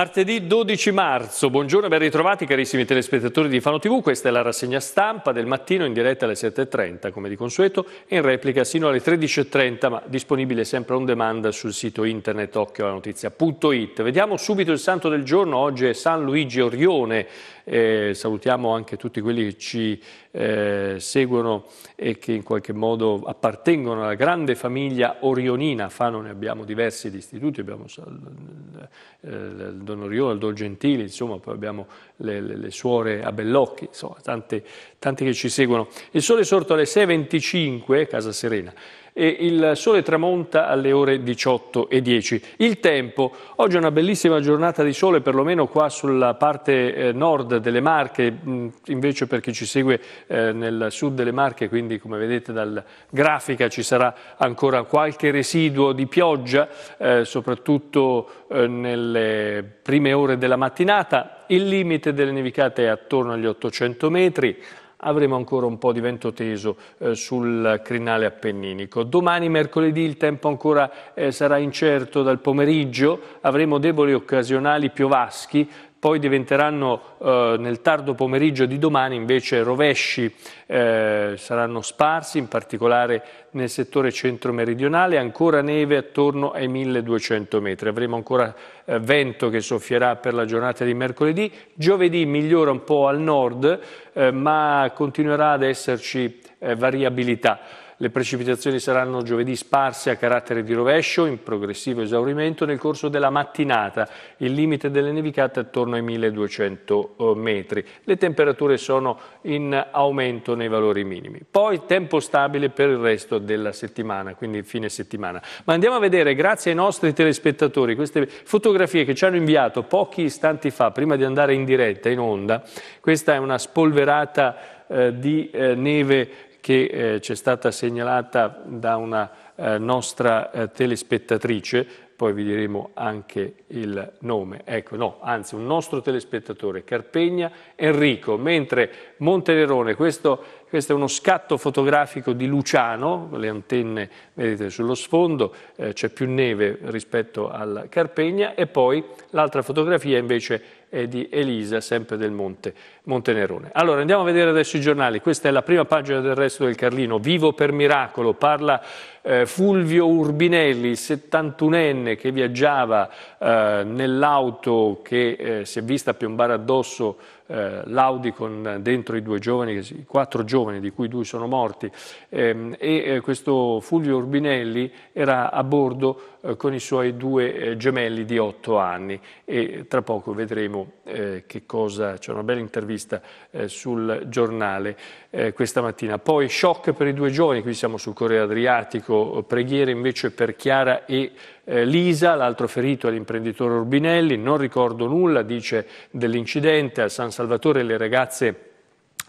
Martedì 12 marzo, buongiorno e ben ritrovati carissimi telespettatori di Fano TV, questa è la rassegna stampa del mattino in diretta alle 7.30 come di consueto e in replica sino alle 13.30 ma disponibile sempre on demand sul sito internet occhioanotizia.it. Vediamo subito il santo del giorno, oggi è San Luigi Orione, eh, salutiamo anche tutti quelli che ci eh, seguono e che in qualche modo appartengono alla grande famiglia orionina, a Fano ne abbiamo diversi di istituti, abbiamo il Don Orione, il Don Gentili, insomma poi abbiamo le, le, le suore a Bellocchi, insomma tanti, tanti che ci seguono. Il sole è sorto alle 6.25, Casa Serena e il sole tramonta alle ore 18.10. Il tempo, oggi è una bellissima giornata di sole perlomeno qua sulla parte eh, nord delle Marche, mm, invece per chi ci segue eh, nel sud delle Marche, quindi come vedete dal grafica ci sarà ancora qualche residuo di pioggia, eh, soprattutto nelle prime ore della mattinata. Il limite delle nevicate è attorno agli 800 metri, avremo ancora un po' di vento teso eh, sul crinale appenninico. Domani mercoledì il tempo ancora eh, sarà incerto dal pomeriggio, avremo deboli occasionali piovaschi poi diventeranno eh, nel tardo pomeriggio di domani invece rovesci, eh, saranno sparsi, in particolare nel settore centro-meridionale, ancora neve attorno ai 1200 metri. Avremo ancora eh, vento che soffierà per la giornata di mercoledì. Giovedì migliora un po' al nord, eh, ma continuerà ad esserci eh, variabilità. Le precipitazioni saranno giovedì sparse a carattere di rovescio, in progressivo esaurimento nel corso della mattinata. Il limite delle nevicate è attorno ai 1200 eh, metri. Le temperature sono in aumento nei valori minimi. Poi tempo stabile per il resto della settimana, quindi fine settimana. Ma andiamo a vedere, grazie ai nostri telespettatori, queste fotografie che ci hanno inviato pochi istanti fa, prima di andare in diretta, in onda. Questa è una spolverata eh, di eh, neve che eh, ci è stata segnalata da una eh, nostra eh, telespettatrice, poi vi diremo anche il nome, ecco no, anzi un nostro telespettatore, Carpegna Enrico, mentre Montenerone, questo, questo è uno scatto fotografico di Luciano, le antenne vedete sullo sfondo, eh, c'è più neve rispetto al Carpegna e poi l'altra fotografia invece è di Elisa, sempre del Monte Montenerone. Allora andiamo a vedere adesso i giornali, questa è la prima pagina del resto del Carlino, vivo per miracolo, parla eh, Fulvio Urbinelli, 71enne che viaggiava eh, nell'auto che eh, si è vista piombare addosso eh, l'Audi con dentro i due giovani, i quattro giovani di cui due sono morti ehm, e eh, questo Fulvio Urbinelli era a bordo eh, con i suoi due gemelli di otto anni e tra poco vedremo che cosa, c'è una bella intervista un'intervista eh, sul giornale eh, questa mattina. Poi shock per i due giovani, qui siamo sul Corriere Adriatico, preghiere invece per Chiara e eh, Lisa, l'altro ferito è l'imprenditore Urbinelli, non ricordo nulla, dice dell'incidente, a San Salvatore le ragazze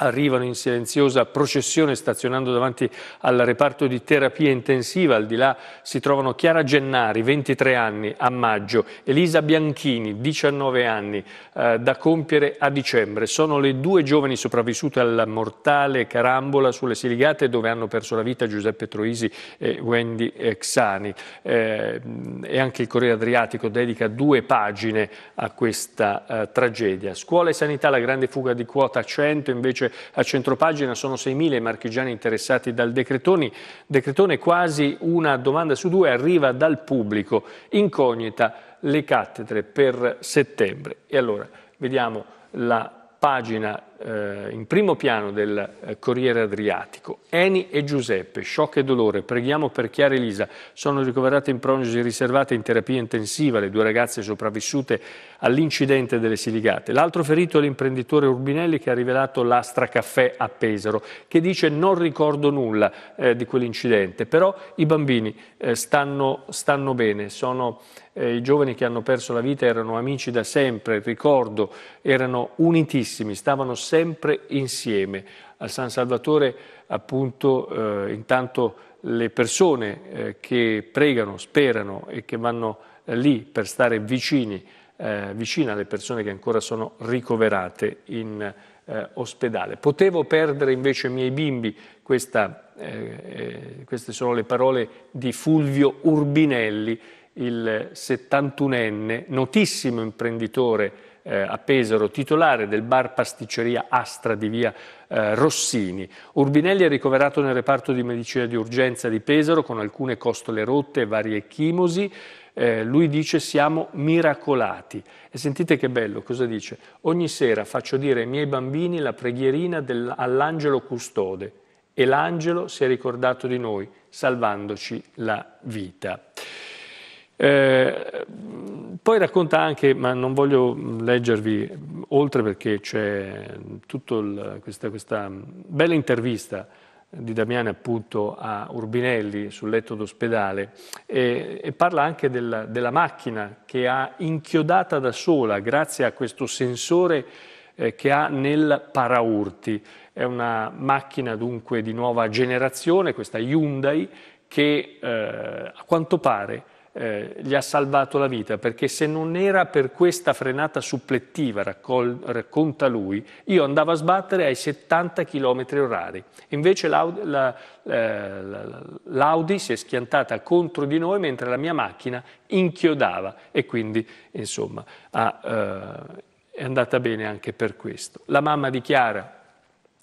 arrivano in silenziosa processione stazionando davanti al reparto di terapia intensiva. Al di là si trovano Chiara Gennari, 23 anni, a maggio, Elisa Bianchini, 19 anni, eh, da compiere a dicembre. Sono le due giovani sopravvissute alla mortale carambola sulle Siligate dove hanno perso la vita Giuseppe Troisi e Wendy Xani. Eh, e anche il Corriere Adriatico dedica due pagine a questa eh, tragedia. Scuola e sanità, la grande fuga di quota 100, invece Legge. A centropagina sono 6.000 i marchigiani interessati dal decretone. Decretone quasi una domanda su due arriva dal pubblico. Incognita le cattedre per settembre. E allora vediamo la pagina eh, in primo piano del eh, Corriere Adriatico. Eni e Giuseppe, shock e dolore, preghiamo per Chiara Elisa. Sono ricoverate in prognosi riservate in terapia intensiva le due ragazze sopravvissute all'incidente delle Siligate. L'altro ferito è l'imprenditore Urbinelli che ha rivelato l'Astra Caffè a Pesaro, che dice non ricordo nulla eh, di quell'incidente, però i bambini eh, stanno, stanno bene, sono... Eh, i giovani che hanno perso la vita erano amici da sempre, ricordo, erano unitissimi, stavano sempre sempre insieme. A San Salvatore appunto eh, intanto le persone eh, che pregano, sperano e che vanno eh, lì per stare vicini, eh, vicine alle persone che ancora sono ricoverate in eh, ospedale. Potevo perdere invece i miei bimbi, Questa, eh, queste sono le parole di Fulvio Urbinelli, il 71enne, notissimo imprenditore eh, a Pesaro, titolare del bar pasticceria Astra di via eh, Rossini. Urbinelli è ricoverato nel reparto di medicina di urgenza di Pesaro con alcune costole rotte e varie chimosi. Eh, lui dice siamo miracolati. E sentite che bello, cosa dice? Ogni sera faccio dire ai miei bambini la preghierina del, all'angelo custode e l'angelo si è ricordato di noi, salvandoci la vita. Eh, poi racconta anche, ma non voglio leggervi oltre perché c'è tutta questa, questa bella intervista di Damiani appunto a Urbinelli sul letto d'ospedale e, e parla anche della, della, macchina che ha inchiodata da sola grazie a questo sensore eh, che ha nel paraurti. È una macchina dunque di nuova generazione, questa Hyundai, che eh, a quanto pare eh, gli ha salvato la vita, perché se non era per questa frenata supplettiva, raccol- racconta lui, io andavo a sbattere ai 70 km orari. Invece l'Audi, la, eh, l'Audi si è schiantata contro di noi mentre la mia macchina inchiodava e quindi, insomma, ha, eh, è andata bene anche per questo. La mamma di Chiara,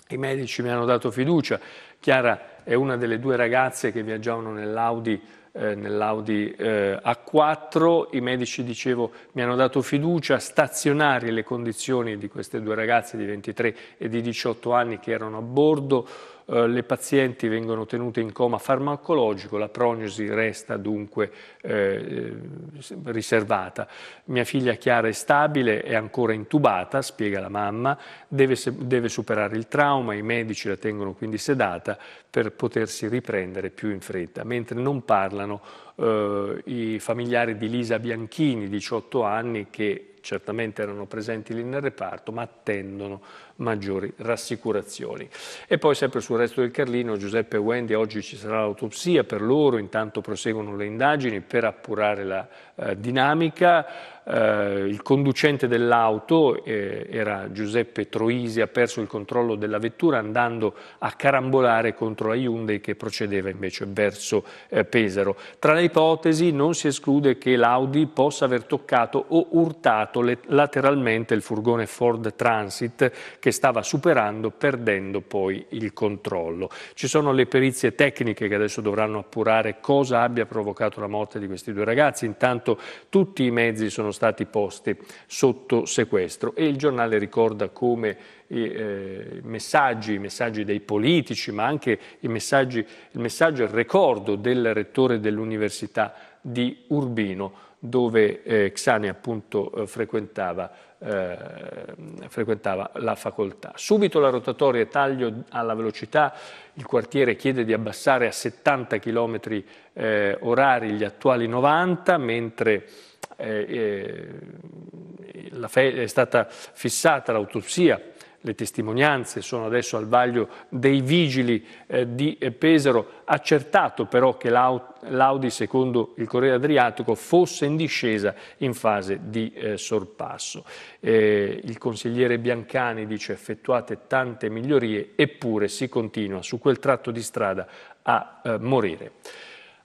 i medici mi hanno dato fiducia, Chiara è una delle due ragazze che viaggiavano nell'Audi eh, nell'Audi eh, A4, i medici, dicevo, mi hanno dato fiducia, stazionarie le condizioni di queste due ragazze di 23 e di 18 anni che erano a bordo, eh, le pazienti vengono tenute in coma farmacologico, la prognosi resta dunque eh, eh, riservata. Mia figlia Chiara è stabile, è ancora intubata, spiega la mamma, deve, deve superare il trauma, i medici la tengono quindi sedata per potersi riprendere più in fretta, mentre non parlano eh, i familiari di Lisa Bianchini, 18 anni, che certamente erano presenti lì nel reparto, ma attendono maggiori rassicurazioni. E poi sempre sul resto del Carlino, Giuseppe e Wendy, oggi ci sarà l'autopsia per loro, intanto proseguono le indagini per appurare la eh, dinamica eh, il conducente dell'auto, eh, era Giuseppe Troisi, ha perso il controllo della vettura andando a carambolare contro la Hyundai che procedeva invece verso eh, Pesaro. Tra le ipotesi non si esclude che l'Audi possa aver toccato o urtato lateralmente il furgone Ford Transit che stava superando perdendo poi il controllo. Ci sono le perizie tecniche che adesso dovranno appurare cosa abbia provocato la morte di questi due ragazzi. Intanto tutti i mezzi sono stati stati posti sotto sequestro e il giornale ricorda come eh, eh, i eh, messaggi, i messaggi dei politici, ma anche il messaggio e il ricordo del rettore dell'Università di Urbino dove eh, Xani appunto eh, frequentava, eh, frequentava, la facoltà. Subito la rotatoria taglio alla velocità, il quartiere chiede di abbassare a 70 km eh, orari gli attuali 90, mentre eh, eh, è stata fissata l'autopsia le testimonianze sono adesso al vaglio dei vigili eh, di Pesaro, accertato però che l'Audi, secondo il Corriere Adriatico, fosse in discesa in fase di eh, sorpasso. Eh, il consigliere Biancani dice effettuate tante migliorie, eppure si continua su quel tratto di strada a eh, morire.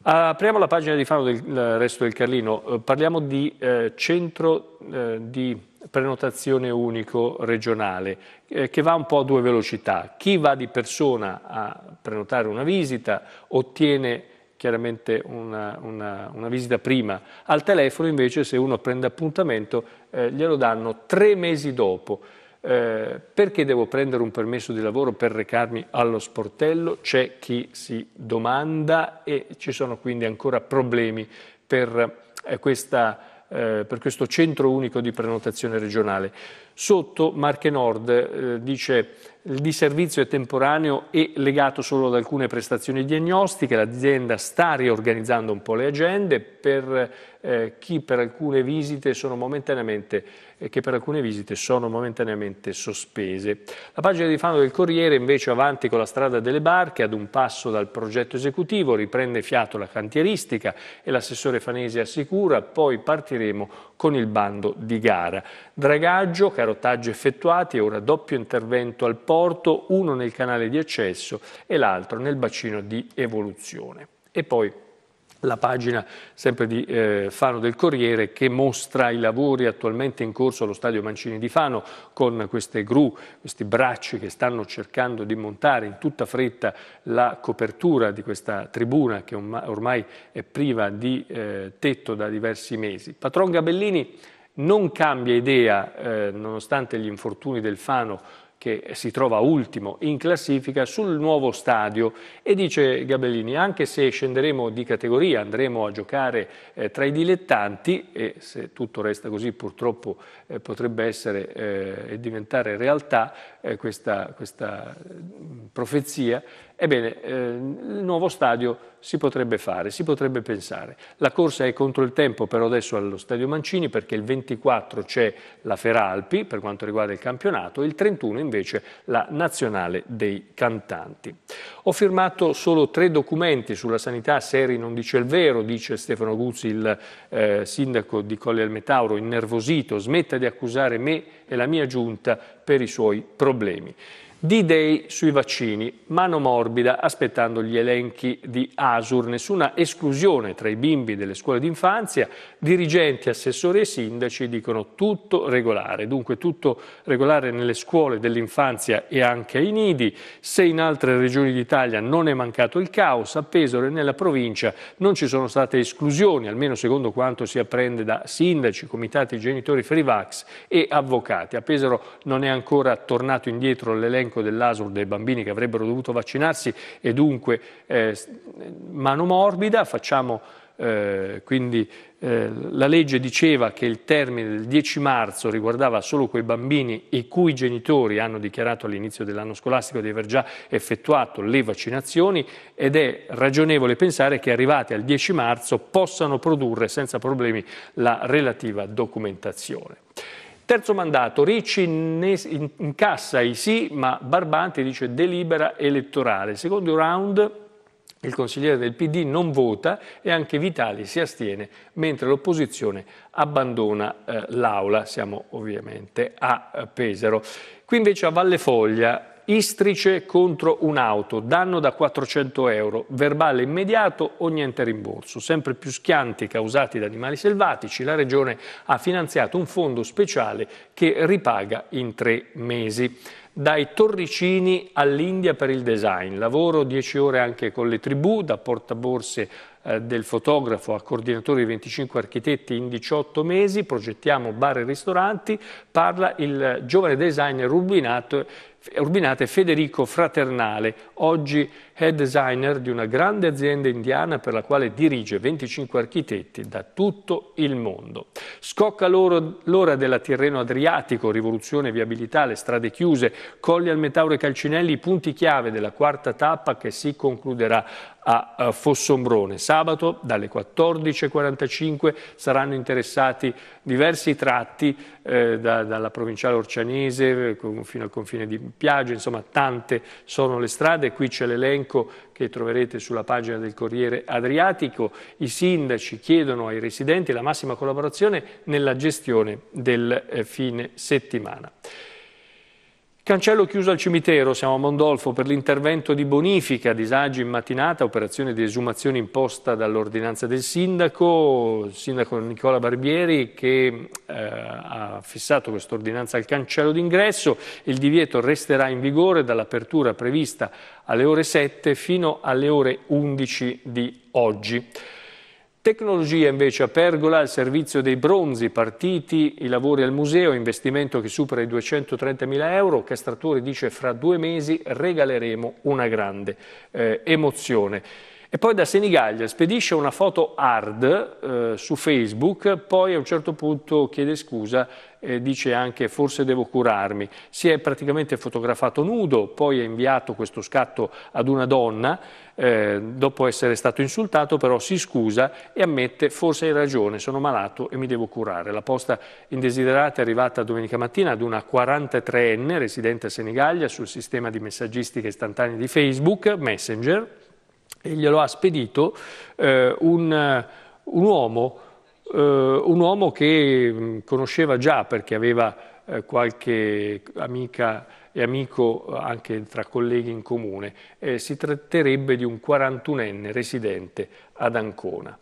Apriamo la pagina di Fano del resto del Carlino, eh, parliamo di eh, centro eh, di prenotazione unico regionale eh, che va un po' a due velocità. Chi va di persona a prenotare una visita ottiene chiaramente una, una, una, visita prima. Al telefono invece se uno prende appuntamento eh, glielo danno tre mesi dopo. Eh, perché devo prendere un permesso di lavoro per recarmi allo sportello? C'è chi si domanda e ci sono quindi ancora problemi per, eh, questa, eh, per questo centro unico di prenotazione regionale. Sotto Marche Nord eh, dice il disservizio è temporaneo e legato solo ad alcune prestazioni diagnostiche, l'azienda sta riorganizzando un po' le agende per, eh, per eh, che per alcune visite sono momentaneamente sospese. La pagina di Fano del Corriere invece avanti con la strada delle barche ad un passo dal progetto esecutivo, riprende fiato la cantieristica e l'assessore Fanesi assicura, poi partiremo con il bando di gara. Dragaggio, carottaggi effettuati e ora doppio intervento al porto, uno nel canale di accesso e l'altro nel bacino di evoluzione. E poi la pagina sempre di eh, Fano del Corriere che mostra i lavori attualmente in corso allo stadio Mancini di Fano con queste gru, questi bracci che stanno cercando di montare in tutta fretta la copertura di questa tribuna che ormai è priva di eh, tetto da diversi mesi. Patron Gabellini non cambia idea, eh, nonostante gli infortuni del Fano, che si trova ultimo in classifica, sul nuovo stadio e dice Gabellini, anche se scenderemo di categoria, andremo a giocare eh, tra i dilettanti e se tutto resta così purtroppo eh, potrebbe essere eh, e diventare realtà eh, questa, questa mm, profezia, Ebbene, eh, il nuovo stadio si potrebbe fare, si potrebbe pensare. La corsa è contro il tempo però adesso allo stadio Mancini perché il 24 c'è la Feralpi per quanto riguarda il campionato e il 31 invece la nazionale dei cantanti. Ho firmato solo tre documenti sulla sanità, Seri non dice il vero, dice Stefano Guzzi, il eh, sindaco di Colle al Metauro, innervosito, smetta di accusare me e la mia giunta per i suoi problemi. D-Day sui vaccini, mano morbida aspettando gli elenchi di Asur, nessuna esclusione tra i bimbi delle scuole d'infanzia, dirigenti, assessori e sindaci dicono tutto regolare, dunque tutto regolare nelle scuole dell'infanzia e anche ai nidi, se in altre regioni d'Italia non è mancato il caos, a Pesaro e nella provincia non ci sono state esclusioni, almeno secondo quanto si apprende da sindaci, comitati, genitori, frivax e avvocati. A Pesaro non è ancora tornato indietro l'elenco l'elenco dell'ASUR dei bambini che avrebbero dovuto vaccinarsi e dunque eh, mano morbida, facciamo eh, quindi eh, la legge diceva che il termine del 10 marzo riguardava solo quei bambini i cui genitori hanno dichiarato all'inizio dell'anno scolastico di aver già effettuato le vaccinazioni ed è ragionevole pensare che arrivati al 10 marzo possano produrre senza problemi la relativa documentazione. Terzo mandato, Ricci incassa i sì, ma Barbanti dice delibera elettorale. Secondo round il consigliere del PD non vota e anche Vitali si astiene, mentre l'opposizione abbandona eh, l'aula. Siamo ovviamente a eh, Pesaro. Qui invece a Valle Foglia Istrice contro un'auto, danno da 400 euro, verbale immediato o niente rimborso. Sempre più schianti causati da animali selvatici, la Regione ha finanziato un fondo speciale che ripaga in tre mesi dai Torricini all'India per il design. Lavoro 10 ore anche con le tribù, da portaborse eh, del fotografo a coordinatore di 25 architetti in 18 mesi, progettiamo bar e ristoranti, parla il giovane designer rubinato Urbinate Federico Fraternale, oggi head designer di una grande azienda indiana per la quale dirige 25 architetti da tutto il mondo. Scocca l'ora della Tirreno Adriatico, rivoluzione, viabilità, le strade chiuse, Colli al Metauro e Calcinelli, i punti chiave della quarta tappa che si concluderà a eh, Fossombrone. Sabato dalle 14.45 saranno interessati diversi tratti eh, da, dalla provinciale orcianese eh, fino al confine di spiagge, insomma tante sono le strade, qui c'è l'elenco che troverete sulla pagina del Corriere Adriatico, i sindaci chiedono ai residenti la massima collaborazione nella gestione del eh, fine settimana. Cancello chiuso al cimitero, siamo a Mondolfo, per l'intervento di bonifica, disagi in mattinata, operazione di esumazione imposta dall'ordinanza del sindaco, il sindaco Nicola Barbieri che eh, ha fissato quest'ordinanza al cancello d'ingresso, il divieto resterà in vigore dall'apertura prevista alle ore 7 fino alle ore 11 di oggi. Tecnologia invece a Pergola, al servizio dei bronzi, partiti, i lavori al museo, investimento che supera i 230 mila euro, Castratore dice fra due mesi regaleremo una grande eh, emozione. E poi da Senigallia spedisce una foto hard eh, su Facebook, poi a un certo punto chiede scusa eh, dice anche forse devo curarmi, si è praticamente fotografato nudo, poi ha inviato questo scatto ad una donna, eh, dopo essere stato insultato però si scusa e ammette forse hai ragione, sono malato e mi devo curare. La posta indesiderata è arrivata domenica mattina ad una 43enne residente a Senigallia sul sistema di messaggistica istantanea di Facebook, Messenger, e glielo ha spedito eh, un, un uomo eh, un uomo che mm, conosceva già perché aveva eh, qualche amica e amico eh, anche tra colleghi in comune. Eh, si tratterebbe di un 41enne residente ad Ancona.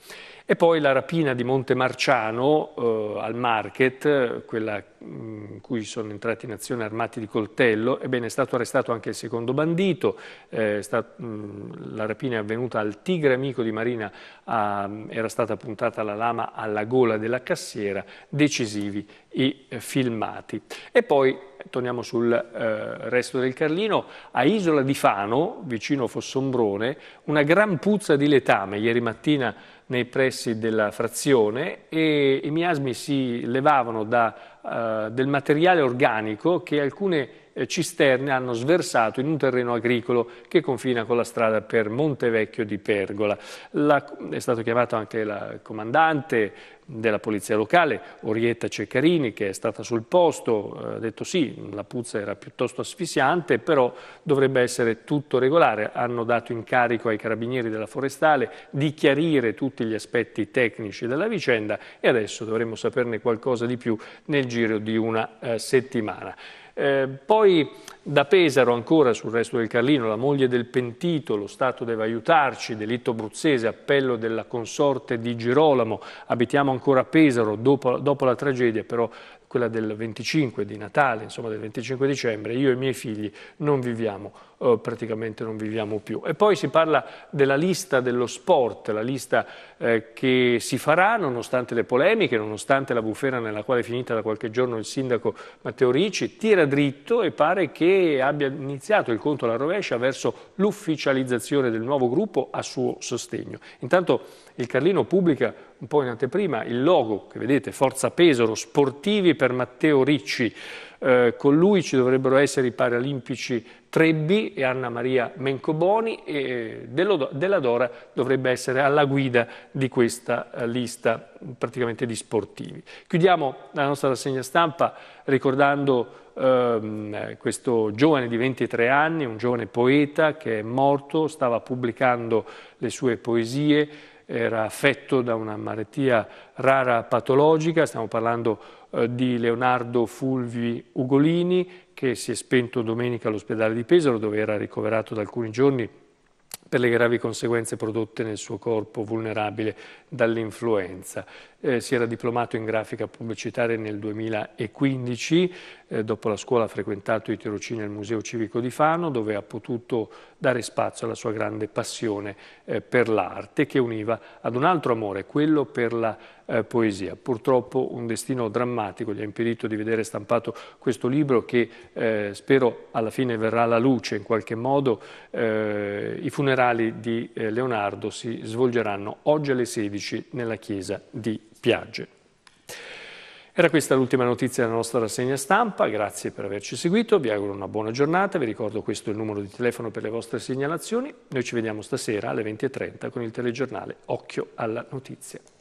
E poi la rapina di Montemarciano eh, al market, quella mm, in cui sono entrati in azione armati di coltello, ebbene è stato arrestato anche il secondo bandito, eh, stato, mh, mm, la rapina è avvenuta al tigre amico di Marina, a, era stata puntata la lama alla gola della cassiera, decisivi i eh, filmati. E poi torniamo sul eh, resto del Carlino, a Isola di Fano, vicino Fossombrone, una gran puzza di letame, ieri mattina nei pressi della frazione e i miasmi si levavano da, eh, del materiale organico che alcune eh, cisterne hanno sversato in un terreno agricolo che confina con la strada per Montevecchio di Pergola. La, è stato chiamato anche la comandante della polizia locale, Orietta Ceccarini, che è stata sul posto, eh, ha detto sì, la puzza era piuttosto asfissiante, però dovrebbe essere tutto regolare. Hanno dato incarico ai carabinieri della forestale di chiarire tutti gli aspetti tecnici della vicenda e adesso dovremmo saperne qualcosa di più nel giro di una eh, settimana. Eh, poi da Pesaro ancora sul resto del Carlino, la moglie del pentito, lo Stato deve aiutarci, delitto bruzzese, appello della consorte di Girolamo, abitiamo ancora a Pesaro dopo, dopo la tragedia, però quella del 25 di Natale, insomma del 25 dicembre, io e i miei figli non viviamo eh, praticamente non viviamo più. E poi si parla della lista dello sport, la lista eh, che si farà nonostante le polemiche, nonostante la bufera nella quale è finita da qualche giorno il sindaco Matteo Ricci, tira dritto e pare che abbia iniziato il conto alla rovescia verso l'ufficializzazione del nuovo gruppo a suo sostegno. Intanto il Carlino pubblica un po' in anteprima il logo che vedete, Forza Pesaro, sportivi per Matteo Ricci. Eh, con lui ci dovrebbero essere i paralimpici Trebbi e Anna Maria Mencoboni e Della Dora dovrebbe essere alla guida di questa eh, lista praticamente di sportivi. Chiudiamo la nostra rassegna stampa ricordando ehm, questo giovane di 23 anni, un giovane poeta che è morto, stava pubblicando le sue poesie, era affetto da una malattia rara patologica, stiamo parlando eh, di Leonardo Fulvi Ugolini che si è spento domenica all'ospedale di Pesaro dove era ricoverato da alcuni giorni per le gravi conseguenze prodotte nel suo corpo vulnerabile dall'influenza. Eh, si era diplomato in grafica pubblicitaria nel 2015, eh, dopo la scuola ha frequentato i tirocini al Museo Civico di Fano, dove ha potuto dare spazio alla sua grande passione eh, per l'arte, che univa ad un altro amore, quello per la eh, poesia. Purtroppo un destino drammatico gli ha impedito di vedere stampato questo libro che eh, spero alla fine verrà alla luce in qualche modo. Eh, I funerali di eh, Leonardo si svolgeranno oggi alle 16 nella chiesa di Piagge. Era questa l'ultima notizia della nostra rassegna stampa, grazie per averci seguito, vi auguro una buona giornata, vi ricordo questo è il numero di telefono per le vostre segnalazioni, noi ci vediamo stasera alle 20.30 con il telegiornale Occhio alla Notizia.